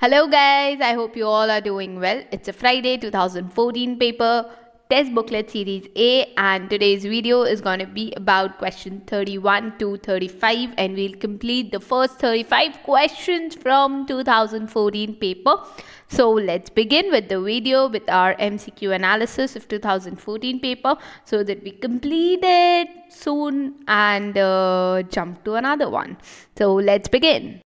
Hello guys, I hope you all are doing well. It's a Friday 2014 paper test booklet series A and today's video is going to be about question 31 to 35 and we'll complete the first 35 questions from 2014 paper. So let's begin with the video with our MCQ analysis of 2014 paper so that we complete it soon and uh, jump to another one. So let's begin.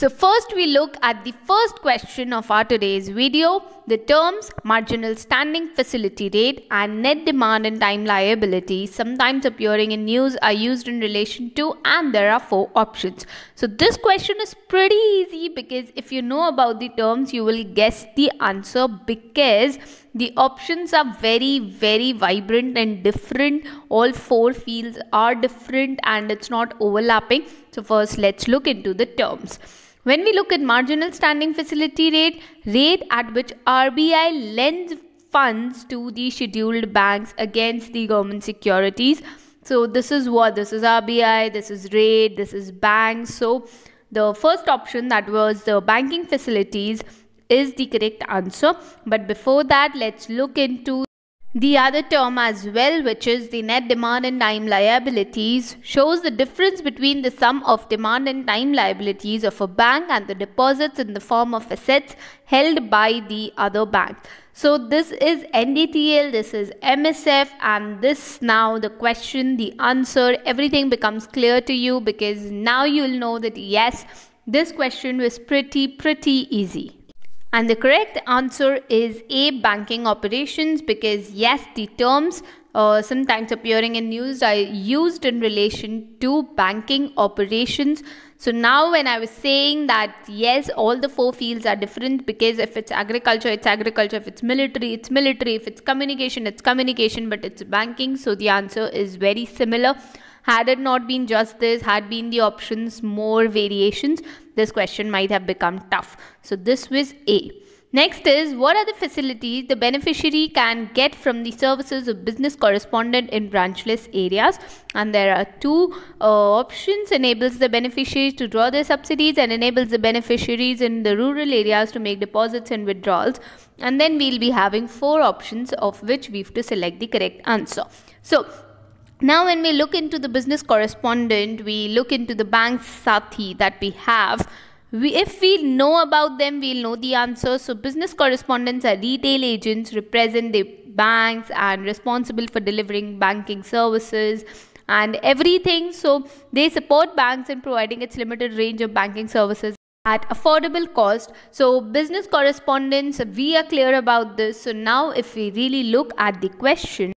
So first we look at the first question of our today's video, the terms marginal standing facility rate and net demand and time liability sometimes appearing in news are used in relation to and there are four options. So this question is pretty easy because if you know about the terms you will guess the answer because the options are very very vibrant and different all four fields are different and it's not overlapping so first let's look into the terms when we look at marginal standing facility rate, rate at which RBI lends funds to the scheduled banks against the government securities. So this is what this is RBI, this is rate, this is banks. So the first option that was the banking facilities is the correct answer. But before that, let's look into the other term as well, which is the net demand and time liabilities, shows the difference between the sum of demand and time liabilities of a bank and the deposits in the form of assets held by the other bank. So this is NDTL, this is MSF and this now the question, the answer, everything becomes clear to you because now you'll know that yes, this question was pretty, pretty easy. And the correct answer is A banking operations because yes, the terms uh, sometimes appearing in news are used in relation to banking operations. So now when I was saying that yes, all the four fields are different because if it's agriculture, it's agriculture, if it's military, it's military, if it's communication, it's communication, but it's banking. So the answer is very similar. Had it not been just this, had been the options more variations, this question might have become tough. So this was A. Next is what are the facilities the beneficiary can get from the services of business correspondent in branchless areas and there are two uh, options enables the beneficiaries to draw their subsidies and enables the beneficiaries in the rural areas to make deposits and withdrawals and then we'll be having four options of which we have to select the correct answer. So now, when we look into the business correspondent, we look into the banks' Sathi that we have. We, if we know about them, we'll know the answer. So, business correspondents are retail agents, represent the banks, and responsible for delivering banking services and everything. So, they support banks in providing its limited range of banking services at affordable cost. So, business correspondents, we are clear about this. So, now if we really look at the question,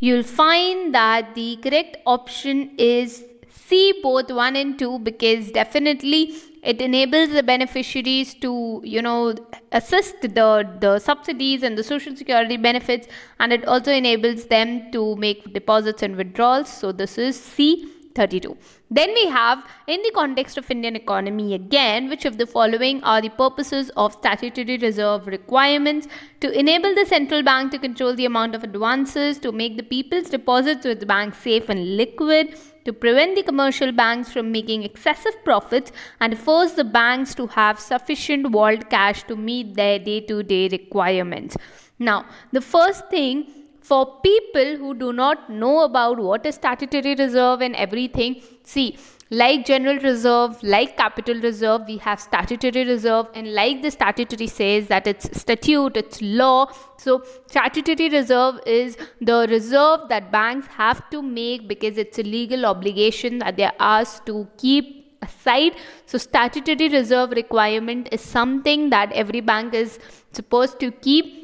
you'll find that the correct option is C, both 1 and 2, because definitely it enables the beneficiaries to, you know, assist the, the subsidies and the social security benefits, and it also enables them to make deposits and withdrawals. So, this is C. 32. Then we have, in the context of Indian economy again, which of the following are the purposes of statutory reserve requirements to enable the central bank to control the amount of advances, to make the people's deposits with the bank safe and liquid, to prevent the commercial banks from making excessive profits, and force the banks to have sufficient vault cash to meet their day to day requirements. Now, the first thing for people who do not know about what is statutory reserve and everything, see, like general reserve, like capital reserve, we have statutory reserve, and like the statutory says that it's statute, it's law. So, statutory reserve is the reserve that banks have to make because it's a legal obligation that they're asked to keep aside. So, statutory reserve requirement is something that every bank is supposed to keep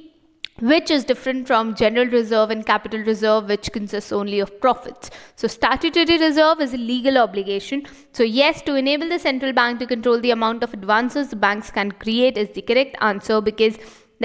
which is different from general reserve and capital reserve which consists only of profits so statutory reserve is a legal obligation so yes to enable the central bank to control the amount of advances the banks can create is the correct answer because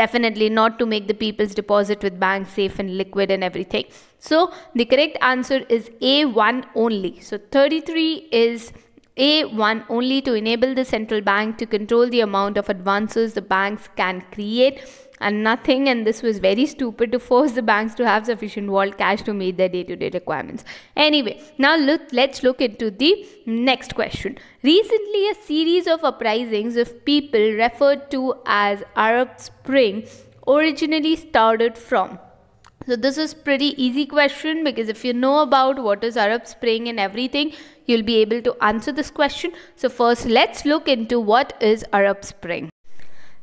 definitely not to make the people's deposit with banks safe and liquid and everything so the correct answer is a1 only so 33 is a1 only to enable the central bank to control the amount of advances the banks can create and nothing and this was very stupid to force the banks to have sufficient vault cash to meet their day-to-day -day requirements anyway now look, let's look into the next question recently a series of uprisings of people referred to as arab spring originally started from so this is pretty easy question because if you know about what is Arab Spring and everything, you'll be able to answer this question. So first let's look into what is Arab Spring.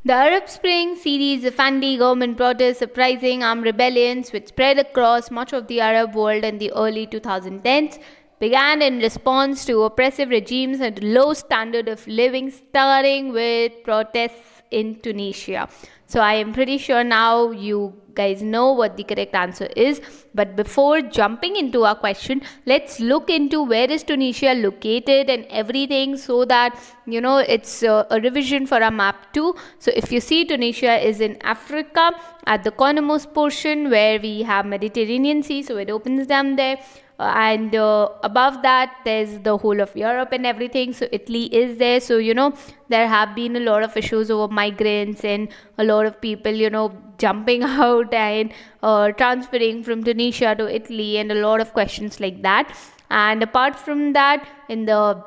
The Arab Spring series of anti-government protests, surprising armed rebellions which spread across much of the Arab world in the early 2010s began in response to oppressive regimes and low standard of living starting with protests in Tunisia. So I am pretty sure now you guys know what the correct answer is. But before jumping into our question, let's look into where is Tunisia located and everything so that, you know, it's a, uh, a revision for our map too. So if you see Tunisia is in Africa at the Conemos portion where we have Mediterranean Sea. So it opens down there and uh, above that there's the whole of europe and everything so italy is there so you know there have been a lot of issues over migrants and a lot of people you know jumping out and uh, transferring from tunisia to italy and a lot of questions like that and apart from that in the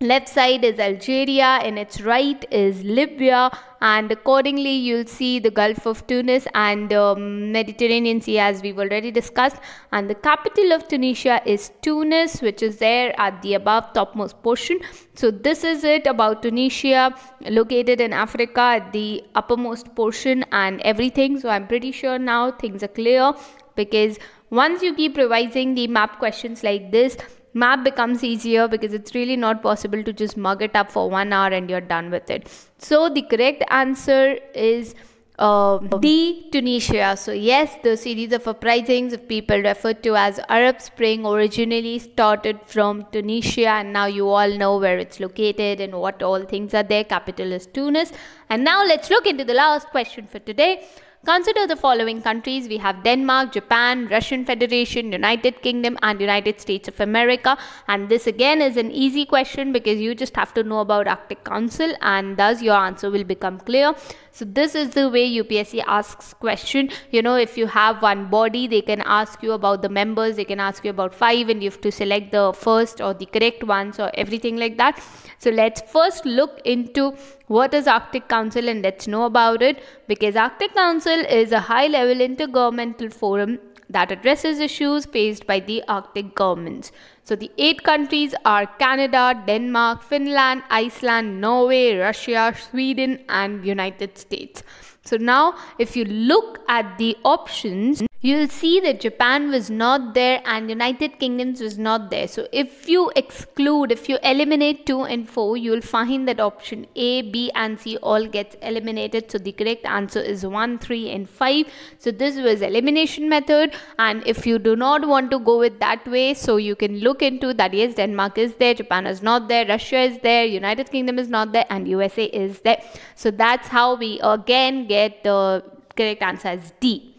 left side is Algeria and its right is Libya and accordingly you'll see the Gulf of Tunis and um, Mediterranean Sea as we've already discussed and the capital of Tunisia is Tunis which is there at the above topmost portion so this is it about Tunisia located in Africa at the uppermost portion and everything so I'm pretty sure now things are clear because once you keep revising the map questions like this map becomes easier because it's really not possible to just mug it up for one hour and you're done with it. So the correct answer is uh, D. Tunisia. So yes, the series of uprisings of people referred to as Arab Spring originally started from Tunisia and now you all know where it's located and what all things are there. Capital is Tunis. And now let's look into the last question for today. Consider the following countries. We have Denmark, Japan, Russian Federation, United Kingdom and United States of America. And this again is an easy question because you just have to know about Arctic Council and thus your answer will become clear so this is the way upsc asks question you know if you have one body they can ask you about the members they can ask you about five and you have to select the first or the correct ones or everything like that so let's first look into what is Arctic Council and let's know about it because Arctic Council is a high level intergovernmental forum that addresses issues faced by the Arctic governments. So the eight countries are Canada, Denmark, Finland, Iceland, Norway, Russia, Sweden and United States. So now if you look at the options you'll see that Japan was not there and United Kingdoms was not there. So if you exclude, if you eliminate 2 and 4, you'll find that option A, B and C all gets eliminated. So the correct answer is 1, 3 and 5. So this was elimination method and if you do not want to go with that way, so you can look into that yes, Denmark is there, Japan is not there, Russia is there, United Kingdom is not there and USA is there. So that's how we again get the correct answer as D.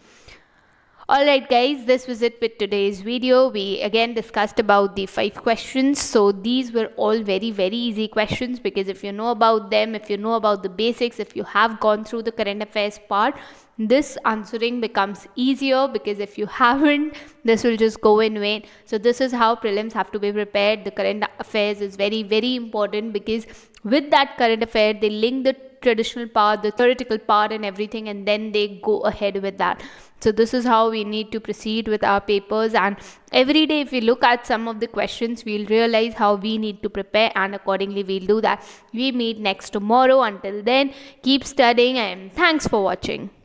Alright guys, this was it with today's video. We again discussed about the five questions. So these were all very, very easy questions because if you know about them, if you know about the basics, if you have gone through the current affairs part, this answering becomes easier because if you haven't, this will just go in vain. So this is how prelims have to be prepared. The current affairs is very, very important because with that current affair, they link the traditional part, the theoretical part, and everything, and then they go ahead with that. So, this is how we need to proceed with our papers. And every day, if we look at some of the questions, we'll realize how we need to prepare, and accordingly, we'll do that. We meet next tomorrow. Until then, keep studying, and thanks for watching.